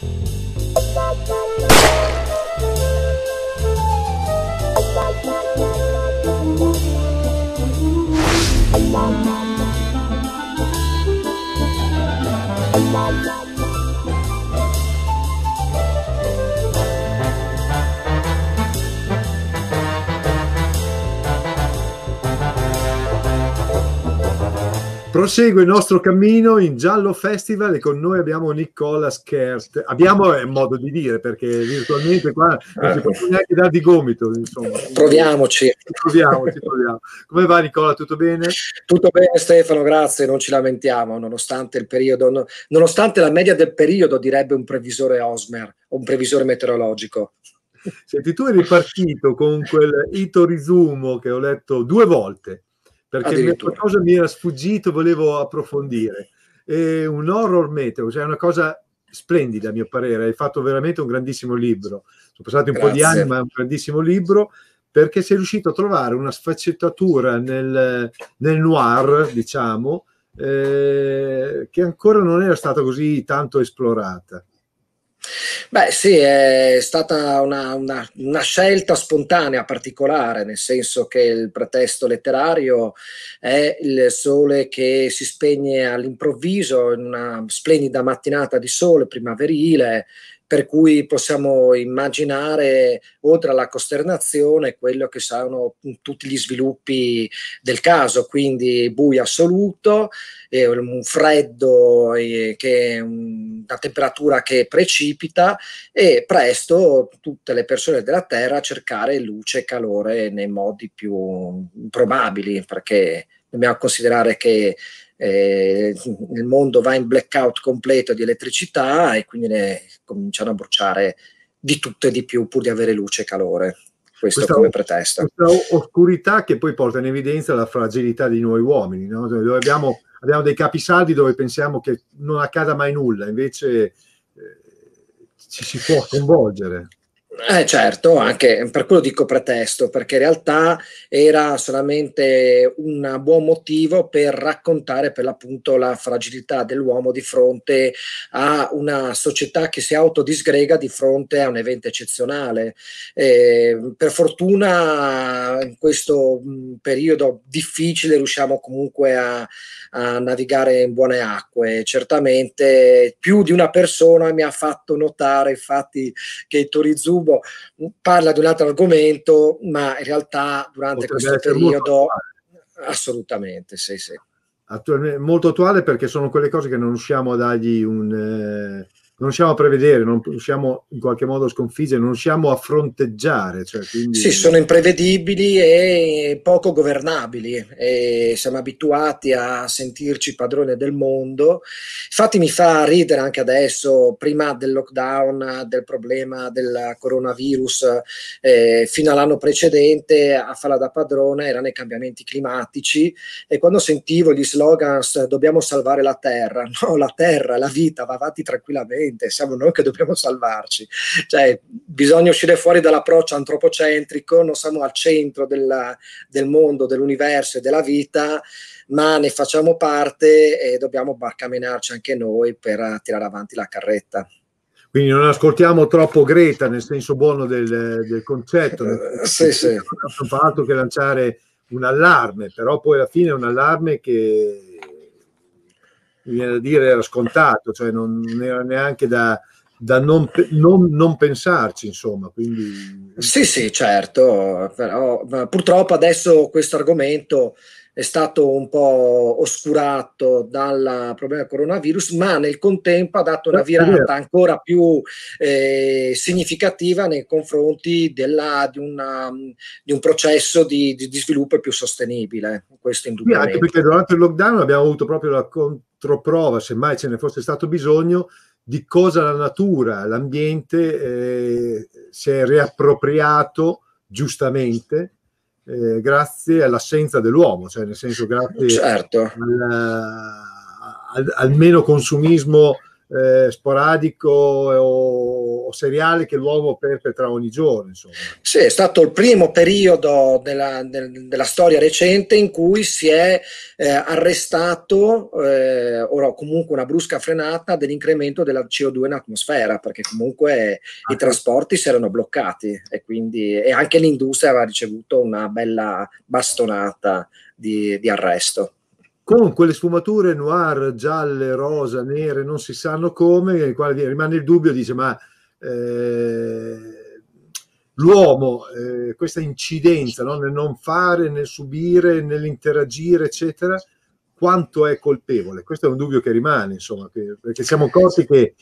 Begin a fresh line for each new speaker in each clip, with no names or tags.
thank you
Prosegue il nostro cammino in Giallo Festival e con noi abbiamo Nicola Schert. Abbiamo è modo di dire perché virtualmente qua non si ecco. può neanche dare di gomito. Insomma. Proviamoci. Proviamoci, proviamo. Come va Nicola? Tutto bene?
Tutto bene Stefano, grazie, non ci lamentiamo nonostante il periodo, nonostante la media del periodo direbbe un previsore Osmer, o un previsore meteorologico.
Senti, tu eri partito con quel Ito Risumo che ho letto due volte perché qualcosa mi era sfuggito, volevo approfondire. È un horror meteo, cioè una cosa splendida a mio parere, hai fatto veramente un grandissimo libro. Sono passati un Grazie. po' di anni, ma è un grandissimo libro perché sei riuscito a trovare una sfaccettatura nel, nel noir, diciamo, eh, che ancora non era stata così tanto esplorata.
Beh sì, è stata una, una, una, scelta spontanea, particolare, nel senso che il pretesto letterario è il sole che si spegne all'improvviso in una splendida mattinata di sole primaverile, per cui possiamo immaginare, oltre alla costernazione, quello che sono tutti gli sviluppi del caso, quindi buio assoluto, eh, un freddo, eh, che, una temperatura che precipita e presto tutte le persone della Terra cercare luce e calore nei modi più probabili, perché dobbiamo considerare che eh, il mondo va in blackout completo di elettricità e quindi ne cominciano a bruciare di tutto e di più pur di avere luce e calore. Questo questa, come pretesto.
Questa oscurità che poi porta in evidenza la fragilità di noi uomini, no? Cioè, dove abbiamo, abbiamo dei capisaldi dove pensiamo che non accada mai nulla, invece eh, ci si può coinvolgere. Eh, eh certo, certo, anche
per quello dico pretesto, perché in realtà era solamente un buon motivo per raccontare per l'appunto la fragilità dell'uomo di fronte a una società che si autodisgrega di fronte a un evento eccezionale. Eh, per fortuna in questo periodo difficile riusciamo comunque a, a navigare in buone acque. Certamente più di una persona mi ha fatto notare infatti che i Torizumi rubo mm, parla di un altro argomento, ma in realtà durante Potrebbe questo periodo... Assolutamente, sì, sì.
Attualmente, molto attuale perché sono quelle cose che non riusciamo a dargli un... Eh non riusciamo a prevedere, non riusciamo in qualche modo a sconfiggere, non riusciamo a fronteggiare. Cioè, quindi... Sì, sono imprevedibili e poco governabili. Eh. E siamo
abituati a sentirci padrone del mondo. Infatti mi fa ridere anche adesso, prima del lockdown, del problema del coronavirus, eh, fino all'anno precedente a farla da padrone erano i cambiamenti climatici e quando sentivo gli slogans dobbiamo salvare la terra, no, la terra, la vita va avanti tranquillamente veramente, siamo noi che dobbiamo salvarci. Cioè, bisogna uscire fuori dall'approccio antropocentrico, non siamo al centro della, del mondo, dell'universo e della vita, ma ne facciamo parte e dobbiamo barcamenarci anche noi per tirare avanti la carretta.
Quindi non ascoltiamo troppo Greta nel senso buono del, del concetto. Eh, sì, sì. Non fa altro che lanciare un allarme, però poi alla fine è un allarme che mi viene da dire era scontato, cioè non, non era neanche da, da non, non, non, pensarci, insomma. Quindi... Sì,
sì, certo, però purtroppo adesso questo argomento è stato un po' oscurato dal problema coronavirus, ma nel contempo ha dato una virata ancora più eh, significativa nei confronti della, di, una, um, di, un processo di, di, sviluppo più sostenibile. Questo indubbiamente. Sì, anche
perché durante il lockdown abbiamo avuto proprio la controprova, se mai ce ne fosse stato bisogno, di cosa la natura, l'ambiente eh, si è riappropriato giustamente eh, grazie alla scienza dell'uomo, cioè nel senso grazie certo. al, eh, al, al, meno consumismo eh, sporadico o o seriale che l'uomo perpetra ogni giorno. Insomma. Sì,
è stato il primo periodo della, del, della storia recente in cui si è eh, arrestato eh, o comunque una brusca frenata dell'incremento della CO2 in atmosfera, perché comunque ah, i trasporti si erano bloccati e quindi e anche l'industria aveva ricevuto una bella bastonata di, di arresto
Comunque le sfumature noir, gialle, rosa, nere, non si sanno come, il quale rimane il dubbio, dice ma eh, l'uomo, eh, questa incidenza no? nel non fare, nel subire, nell'interagire, eccetera, quanto è colpevole? Questo è un dubbio che rimane, insomma, che, perché siamo accorti che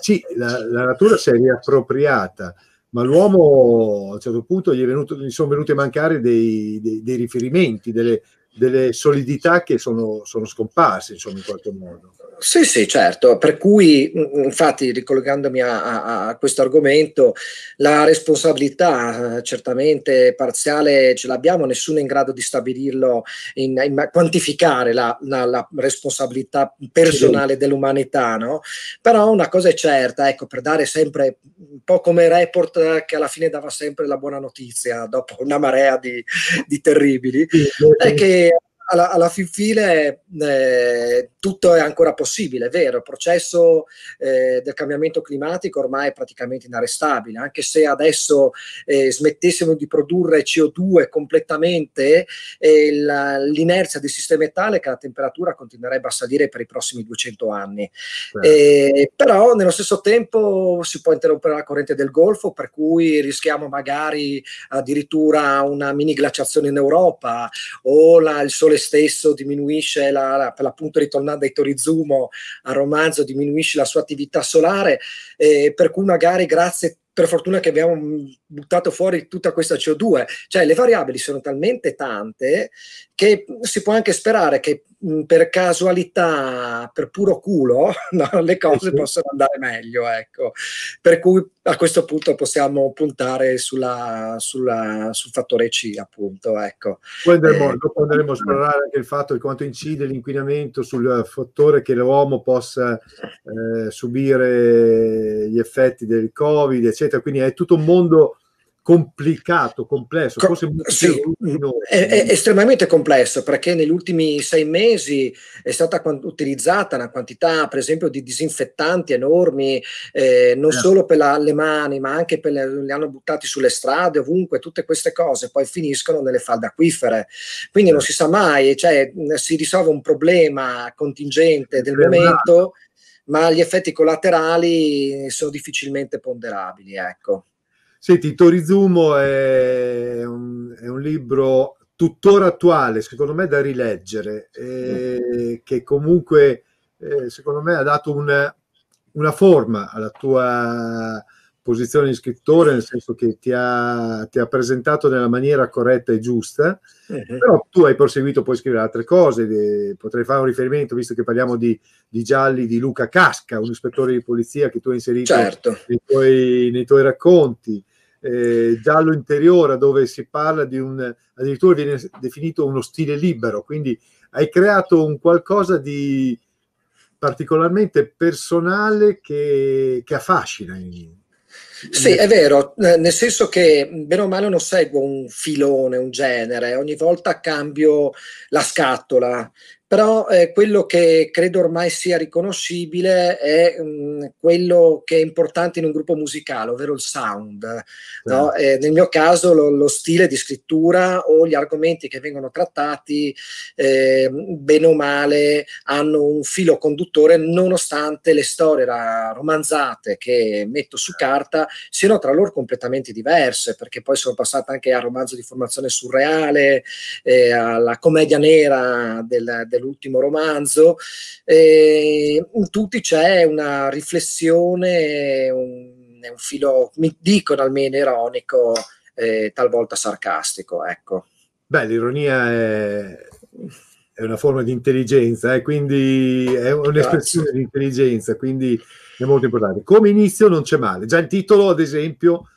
sì, la, la, natura si è riappropriata, ma l'uomo a un certo punto gli, venuto, gli sono venuti a mancare dei, dei, dei riferimenti, delle, delle solidità che sono, sono scomparse insomma, in qualche modo. Sì, sì, certo, per cui mm, mm,
infatti ricollegandomi a, a, a questo argomento, la responsabilità eh, certamente parziale ce l'abbiamo, nessuno è in grado di stabilirlo, in, in quantificare la, la, la, responsabilità personale sì. dell'umanità, no? però una cosa è certa, ecco, per dare sempre un po' come report eh, che alla fine dava sempre la buona notizia dopo una marea di, di terribili, sì, è che alla, alla fin fine eh, tutto è ancora possibile, è vero, il processo eh, del cambiamento climatico ormai è praticamente inarrestabile, anche se adesso eh, smettessimo di produrre CO2 completamente, eh, la, l'inerzia del sistema è tale che la temperatura continuerebbe a salire per i prossimi 200 anni. Certo. Eh, però nello stesso tempo si può interrompere la corrente del Golfo, per cui rischiamo magari addirittura una mini glaciazione in Europa o la, il sole stesso diminuisce, la, la, per l'appunto ritornando ai Torizumo al romanzo, diminuisce la sua attività solare, eh, per cui magari grazie a per fortuna che abbiamo buttato fuori tutta questa CO2, cioè le variabili sono talmente tante che si può anche sperare che per casualità, per puro culo, no, le cose possano andare meglio, ecco. Per cui a questo punto possiamo puntare sulla, sulla, sul fattore C, appunto, ecco. Poi andremo, eh, dopo andremo a esplorare
anche il fatto di quanto incide l'inquinamento sul fattore che l'uomo possa eh, subire gli effetti del Covid, eccetera eccetera. Quindi è tutto un mondo complicato, complesso, forse Com- sì, è,
è, estremamente complesso perché negli ultimi sei mesi è stata quant- utilizzata una quantità, per esempio, di disinfettanti enormi, eh, non eh. solo per la, le mani, ma anche per le, li hanno buttati sulle strade, ovunque, tutte queste cose poi finiscono nelle falde acquifere. Quindi eh. non si sa mai, cioè, si risolve un problema contingente del momento ma gli effetti collaterali sono difficilmente ponderabili. Ecco.
Senti, Torizumo è un, è un libro tuttora attuale, secondo me da rileggere, eh, che comunque eh, secondo me ha dato una, una forma alla tua posizione di scrittore, nel senso che ti ha, ti ha presentato nella maniera corretta e giusta, uh-huh. però tu hai proseguito puoi scrivere altre cose, potrei fare un riferimento, visto che parliamo di, di Gialli, di Luca Casca, un ispettore di polizia che tu hai inserito certo. nei, tuoi, nei, tuoi, racconti, eh, Giallo Interiore, dove si parla di un, addirittura viene definito uno stile libero, quindi hai creato un qualcosa di particolarmente personale che, che affascina. In, sì, è vero, eh, nel senso che bene o male
non seguo un filone, un genere, ogni volta cambio la scatola, però eh, quello che credo ormai sia riconoscibile è mh, mm, quello che è importante in un gruppo musicale, ovvero il sound. Sì. No? Eh, nel mio caso lo, lo, stile di scrittura o gli argomenti che vengono trattati, eh, bene o male, hanno un filo conduttore nonostante le storie romanzate che metto su certo. carta siano tra loro completamente diverse, perché poi sono passate anche al romanzo di formazione surreale, eh, alla commedia nera del, del dell'ultimo romanzo, eh, in tutti c'è una riflessione, un, un filo, mi dicono almeno ironico, eh, talvolta sarcastico. Ecco.
Beh, l'ironia è, è una forma di intelligenza, eh, quindi è un'espressione Grazie. di intelligenza, quindi è molto importante. Come inizio non c'è male. Già il titolo, ad esempio,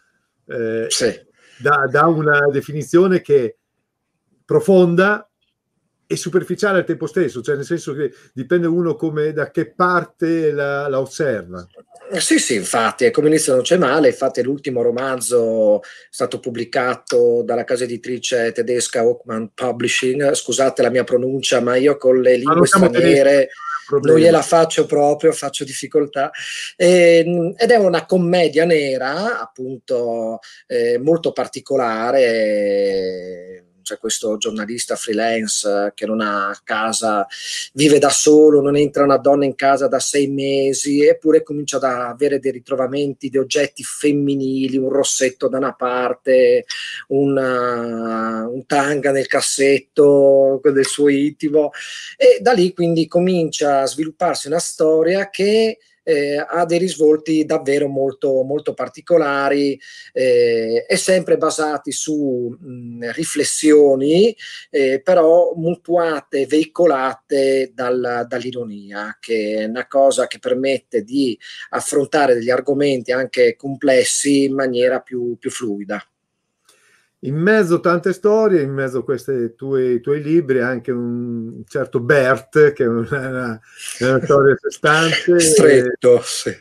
eh, sì. dà, dà, una definizione che è profonda, e superficiale al tempo stesso, cioè nel senso che dipende uno come, da che parte la, la osserva.
Sì, sì, infatti, come inizio non c'è male, infatti l'ultimo romanzo è stato pubblicato dalla casa editrice tedesca Hochmann Publishing, scusate la mia pronuncia, ma io con le lingue straniere... non gliela faccio proprio, faccio difficoltà. Eh, ed è una commedia nera, appunto, eh, molto particolare, cioè questo giornalista freelance eh, che non ha casa, vive da solo, non entra una donna in casa da sei mesi, eppure comincia ad avere dei ritrovamenti di oggetti femminili, un rossetto da una parte, una, eh, un tanga nel cassetto del suo intimo e da lì quindi comincia a svilupparsi una storia che eh, ha dei risvolti davvero molto, molto particolari eh, e sempre basati su mh, riflessioni, eh, però mutuate, veicolate dal, dall'ironia, che è una cosa che permette di affrontare degli argomenti anche complessi in maniera più, più fluida
in mezzo a tante storie, in mezzo a questi tuoi, tuoi libri, anche un certo Bert, che è una, una storia stante. Stretto, e, sì.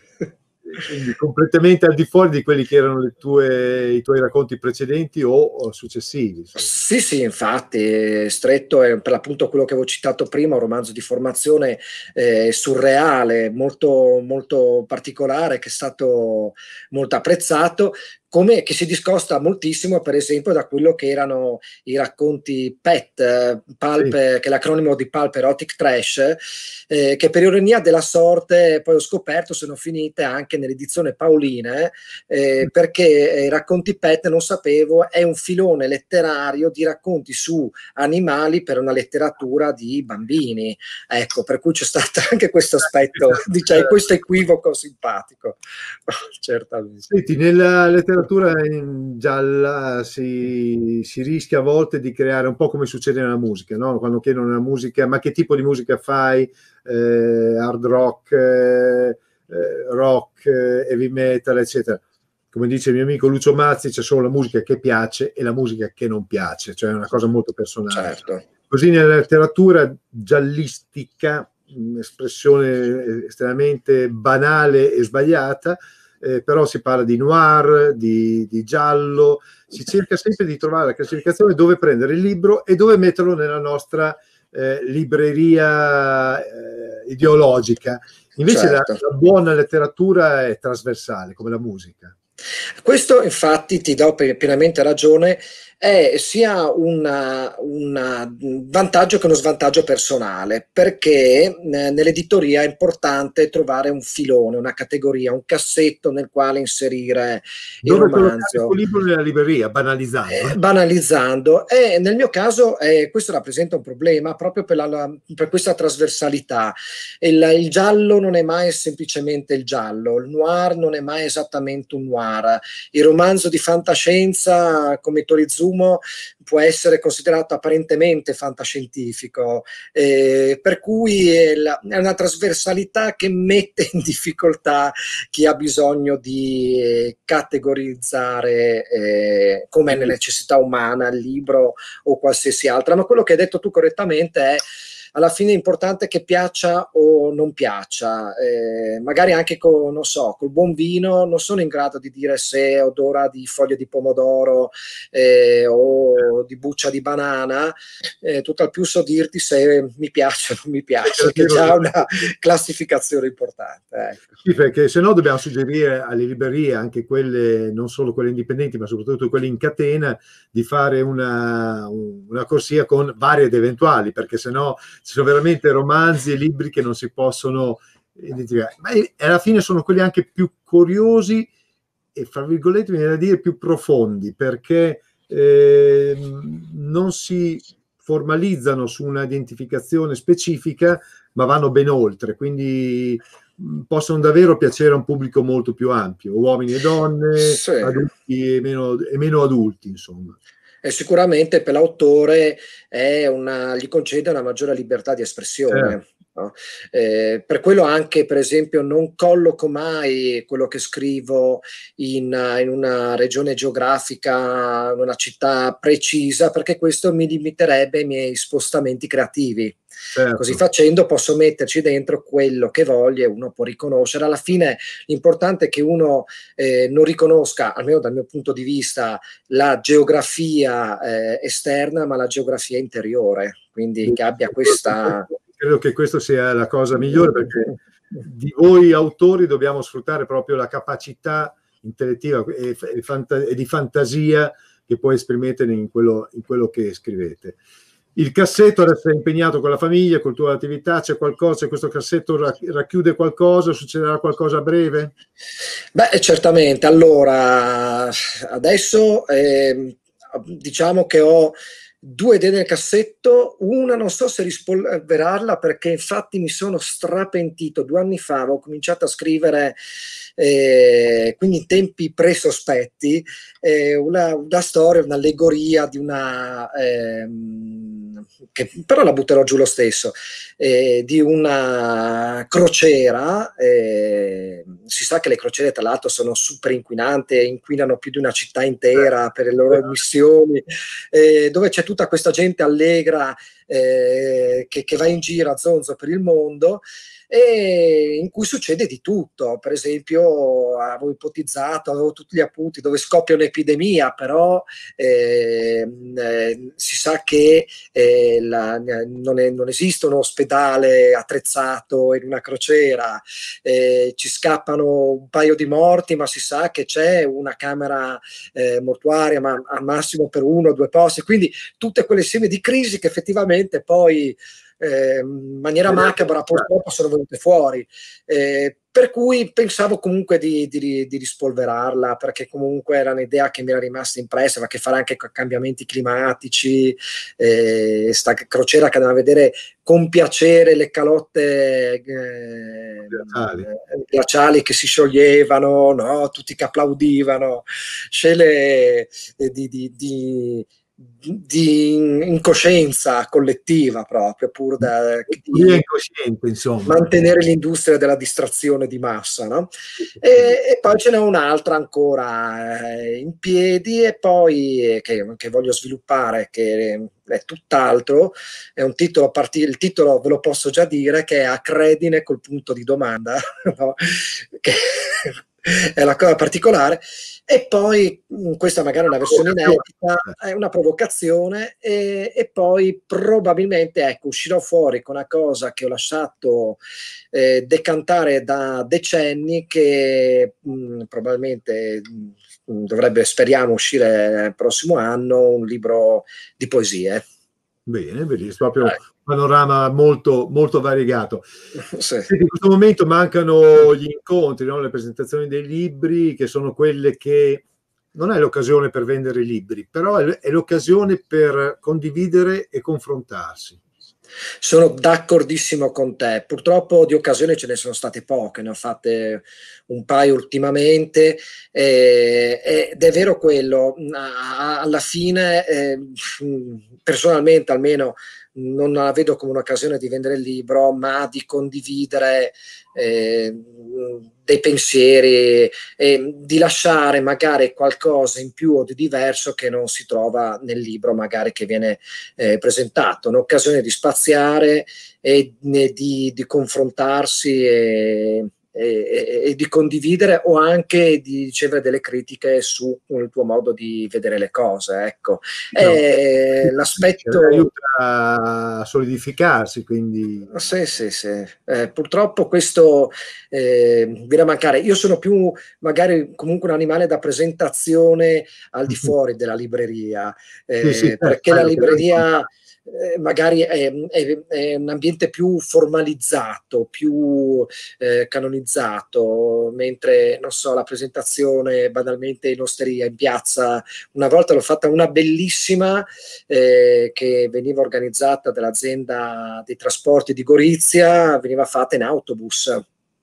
Quindi completamente al di fuori di quelli che erano tue, i tuoi racconti precedenti o, o successivi. Sì, sì, infatti, Stretto è per l'appunto quello che avevo citato
prima, un romanzo di formazione eh, surreale, molto, molto particolare, che è stato molto apprezzato come, che si discosta moltissimo, per esempio, da quello che erano i racconti eh, PET, Pulp, sì. che è l'acronimo di Pulp Erotic Trash, eh, che per ironia della sorte, poi ho scoperto, sono finite anche nell'edizione Paoline, eh, sì. Mm. perché eh, i racconti PET, non sapevo, è un filone letterario di racconti su animali per una letteratura di bambini. Ecco, per cui c'è stato anche questo aspetto, diciamo, questo equivoco simpatico.
Certamente. Senti, nella letteratura letteratura gialla si, si, rischia a volte di creare un po' come succede nella musica, no? quando chiedono nella musica ma che tipo di musica fai, eh, hard rock, eh, eh rock, eh, heavy metal, eccetera. Come dice il mio amico Lucio Mazzi, c'è solo la musica che piace e la musica che non piace, cioè è una cosa molto personale. Certo. Così nella letteratura giallistica, espressione estremamente banale e sbagliata, eh, però si parla di noir, di, di, giallo, si cerca sempre di trovare la classificazione dove prendere il libro e dove metterlo nella nostra eh, libreria eh, ideologica. Invece certo. la, la buona letteratura è trasversale, come la musica. Questo infatti ti do pienamente ragione
è sia una, una, un vantaggio che uno svantaggio personale, perché eh, nell'editoria è importante trovare un filone, una categoria, un cassetto nel quale inserire il Dove romanzo. Il
libro nella libreria, banalizzando. Eh,
banalizzando. E nel mio caso eh, questo rappresenta un problema proprio per, la, per questa trasversalità. Il, il, giallo non è mai semplicemente il giallo, il noir non è mai esattamente un noir. Il romanzo di fantascienza come Torizzuto consumo può essere considerato apparentemente fantascientifico, eh, per cui è, la, è, una trasversalità che mette in difficoltà chi ha bisogno di eh, categorizzare eh, come necessità umana il libro o qualsiasi altra, ma quello che hai detto tu correttamente è alla fine è importante che piaccia o non piaccia, eh, magari anche con, non so, col buon vino non sono in grado di dire se odora di foglie di pomodoro eh, o di buccia di banana, eh, tutt'al più so dirti se mi piace o non mi piace, che è già una classificazione importante. Ecco.
Sì, perché se no dobbiamo suggerire alle librerie, anche quelle, non solo quelle indipendenti, ma soprattutto quelle in catena, di fare una, una corsia con varie ed eventuali, perché se no ci sono veramente romanzi e libri che non si possono identificare, ma alla fine sono quelli anche più curiosi e, fra virgolette, viene da dire più profondi, perché eh, non si formalizzano su una identificazione specifica, ma vanno ben oltre, quindi mm, possono davvero piacere a un pubblico molto più ampio, uomini e donne, sì. adulti e meno, e meno adulti, insomma
e sicuramente per l'autore una, gli concede una maggiore libertà di espressione. Certo No? Eh, per quello anche, per esempio, non colloco mai quello che scrivo in, eh, in, una regione geografica, in una città precisa, perché questo mi limiterebbe i miei spostamenti creativi. Certo. Così facendo posso metterci dentro quello che voglio e uno può riconoscere. Alla fine l'importante è che uno eh, non riconosca, almeno dal mio punto di vista, la geografia eh, esterna, ma la geografia interiore, quindi che abbia questa
credo che questa sia la cosa migliore perché di voi autori dobbiamo sfruttare proprio la capacità intellettiva e, e di fantasia che poi esprimete in quello, in quello che scrivete. Il cassetto adesso è impegnato con la famiglia, con la tua attività, c'è qualcosa, questo cassetto racchiude qualcosa, succederà qualcosa a breve?
Beh, certamente. Allora, adesso eh, diciamo che ho due idee nel cassetto, una non so se rispolverarla perché infatti mi sono strapentito, due anni fa avevo cominciato a scrivere, eh, quindi in tempi presospetti, eh, una, una, storia, un'allegoria di una... Ehm, che però la butterò giù lo stesso, eh, di una crociera, eh, si sa che le crociere tra l'altro sono super inquinanti, inquinano più di una città intera per le loro emissioni, eh, dove c'è tutta questa gente allegra eh, che, che va in giro a zonzo per il mondo e in cui succede di tutto. Per esempio, avevo ipotizzato, avevo tutti gli appunti dove scoppia un'epidemia, però eh, eh, si sa che eh, la, non, è, non, esiste un ospedale attrezzato in una crociera, eh, ci scappano un paio di morti, ma si sa che c'è una camera eh, mortuaria, ma al massimo per uno o due posti. Quindi tutte quelle seme di crisi che effettivamente veramente poi eh, in maniera esatto, macabra purtroppo certo. sono venute fuori. Eh, per cui pensavo comunque di, di, di, rispolverarla perché comunque era un'idea che mi era rimasta impressa ma che farà anche con cambiamenti climatici eh, crociera che andava a vedere con piacere le calotte eh, ghiacciali. che si scioglievano no? tutti che applaudivano scene eh, di, di di incoscienza collettiva proprio, pur da di,
insomma. mantenere
l'industria della distrazione produzione di massa. No? E, e, poi ce n'è un'altra ancora eh, in piedi e poi eh, che, che, voglio sviluppare, che eh, è tutt'altro, è un titolo, part- il titolo ve lo posso già dire, che è Acredine col punto di domanda, no? che, è la cosa particolare. E poi, questa magari è una versione inedita, eh. è una provocazione, e, e, poi probabilmente ecco, uscirò fuori con una cosa che ho lasciato eh, decantare da decenni, che mh, probabilmente mh, dovrebbe, speriamo, uscire il prossimo anno, un libro di poesie. Bene, benissimo, proprio... Eh
panorama molto, molto variegato. Sì. In questo momento mancano gli incontri, no? le presentazioni dei libri, che sono quelle che non è l'occasione per vendere libri, però è l'occasione per condividere e confrontarsi. Sono
d'accordissimo con te. Purtroppo di occasione ce ne sono state poche, ne ho fatte un paio ultimamente eh, ed è vero quello, alla fine eh, personalmente almeno non la vedo come un'occasione di vendere il libro, ma di condividere eh, dei pensieri e di lasciare magari qualcosa in più o di diverso che non si trova nel libro magari che viene eh, presentato. Un'occasione di spaziare e di, di confrontarsi e, e, e, di condividere o anche di ricevere delle critiche sul tuo modo di vedere le cose. Ecco. No. Eh, l'aspetto... Aiuta
a solidificarsi, quindi...
Sì, sì, sì. Eh, purtroppo questo eh, viene a mancare. Io sono più magari comunque un animale da presentazione al di fuori della libreria, eh, sì, sì, eh, certo, perché la libreria... Eh, magari è, è, è, un ambiente più formalizzato, più eh, canonizzato, mentre, non so, la presentazione banalmente in osteria, in piazza, una volta l'ho fatta una bellissima eh, che veniva organizzata dall'azienda dei trasporti di Gorizia, veniva fatta in autobus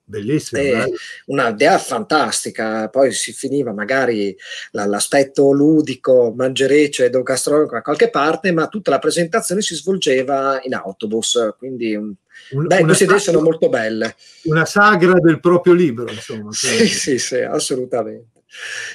Bellissima. Eh, un'idea fantastica, poi si finiva magari l'aspetto ludico, mangereccio e gastronomico da qualche parte, ma tutta la presentazione si svolgeva in autobus, quindi un, Beh, queste idee sono molto belle.
Una sagra del proprio libro, insomma. sì, sì,
sì, assolutamente.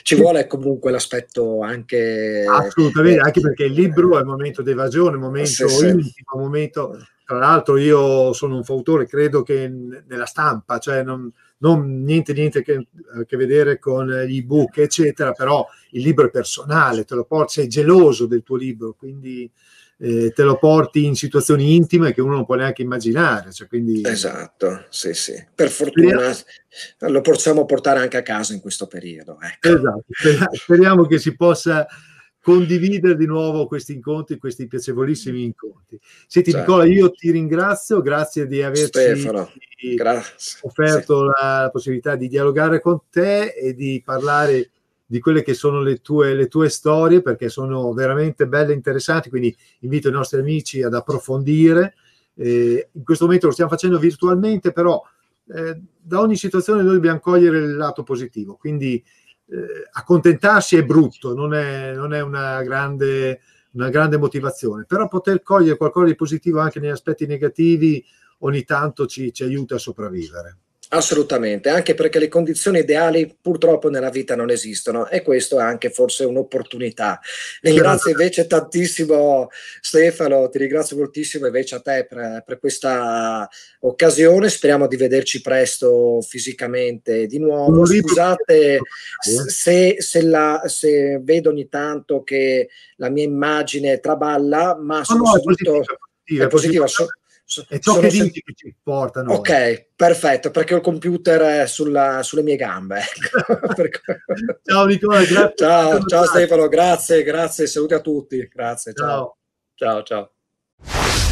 Ci vuole comunque l'aspetto anche... Assolutamente, eh, anche
perché il libro è un momento di evasione, un momento sì, intimo, sì. un momento... Tra l'altro io sono un fautore, credo che nella stampa, cioè non, non niente, niente che, a eh, che vedere con gli ebook, eccetera, però il libro è personale, te lo porti, sei geloso del tuo libro, quindi eh, te lo porti in situazioni intime che uno non può neanche immaginare. Cioè, quindi... Esatto, sì, sì.
Per fortuna lo possiamo portare anche a casa in questo periodo. Ecco.
Esatto, speriamo che si possa condividere di nuovo questi incontri, questi piacevolissimi mm. incontri. Senti certo. Nicola, io ti ringrazio, grazie di averci offerto sì. la possibilità di dialogare con te e di parlare di quelle che sono le tue, le tue storie perché sono veramente belle e interessanti, quindi invito i nostri amici ad approfondire. Eh, in questo momento lo stiamo facendo virtualmente, però eh, da ogni situazione noi dobbiamo cogliere il lato positivo, quindi eh, accontentarsi è brutto, non è, non è una, grande, una grande motivazione, però poter cogliere qualcosa di positivo anche negli aspetti negativi ogni tanto ci, ci aiuta a sopravvivere.
Assolutamente, anche perché le condizioni ideali purtroppo nella vita non esistono e questo è anche forse un'opportunità. Ringrazio invece tantissimo Stefano, ti ringrazio moltissimo invece a te per, per questa occasione, speriamo di vederci presto fisicamente di nuovo. Scusate se, se, la, se vedo ogni tanto che la mia immagine traballa, ma soprattutto... No, no, è positiva, è positiva, è positiva.
E ciò che dici che ci importa. Noi.
Ok, perfetto, perché ho il computer eh, sulla, sulle mie gambe. Ecco. ciao Nicola, grazie. Ciao, ciao Stefano, grazie, grazie, saluti a
tutti. Grazie, ciao. Ciao, ciao. ciao.